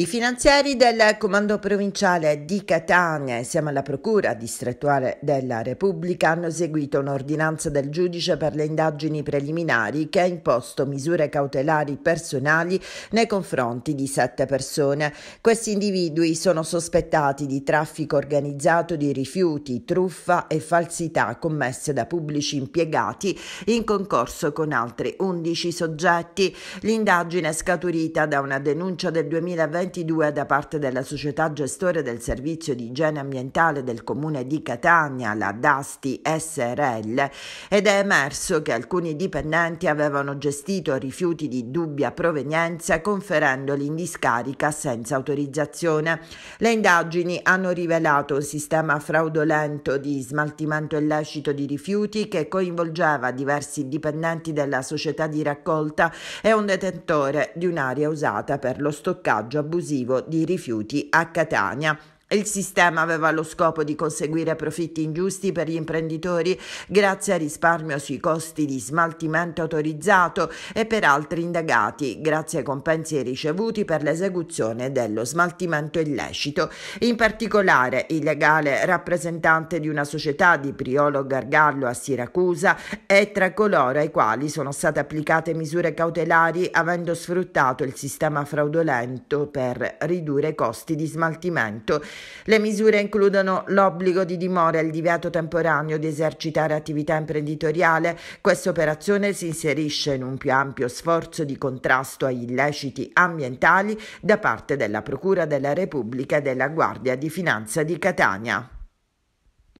I finanzieri del Comando Provinciale di Catania insieme alla Procura distrettuale della Repubblica hanno eseguito un'ordinanza del giudice per le indagini preliminari che ha imposto misure cautelari personali nei confronti di sette persone. Questi individui sono sospettati di traffico organizzato di rifiuti, truffa e falsità commesse da pubblici impiegati in concorso con altri 11 soggetti. L'indagine è scaturita da una denuncia del 2020 2022 da parte della società gestore del servizio di igiene ambientale del comune di Catania, la Dasti SRL, ed è emerso che alcuni dipendenti avevano gestito rifiuti di dubbia provenienza conferendoli in discarica senza autorizzazione. Le indagini hanno rivelato un sistema fraudolento di smaltimento illecito di rifiuti che coinvolgeva diversi dipendenti della società di raccolta e un detentore di un'area usata per lo stoccaggio abusivo abusivo di rifiuti a Catania. Il sistema aveva lo scopo di conseguire profitti ingiusti per gli imprenditori grazie al risparmio sui costi di smaltimento autorizzato e per altri indagati grazie ai compensi ricevuti per l'esecuzione dello smaltimento illecito. In particolare, il legale rappresentante di una società di Priolo Gargallo a Siracusa è tra coloro ai quali sono state applicate misure cautelari avendo sfruttato il sistema fraudolento per ridurre i costi di smaltimento le misure includono l'obbligo di dimora e il divieto temporaneo di esercitare attività imprenditoriale. Questa operazione si inserisce in un più ampio sforzo di contrasto agli illeciti ambientali da parte della Procura della Repubblica e della Guardia di Finanza di Catania.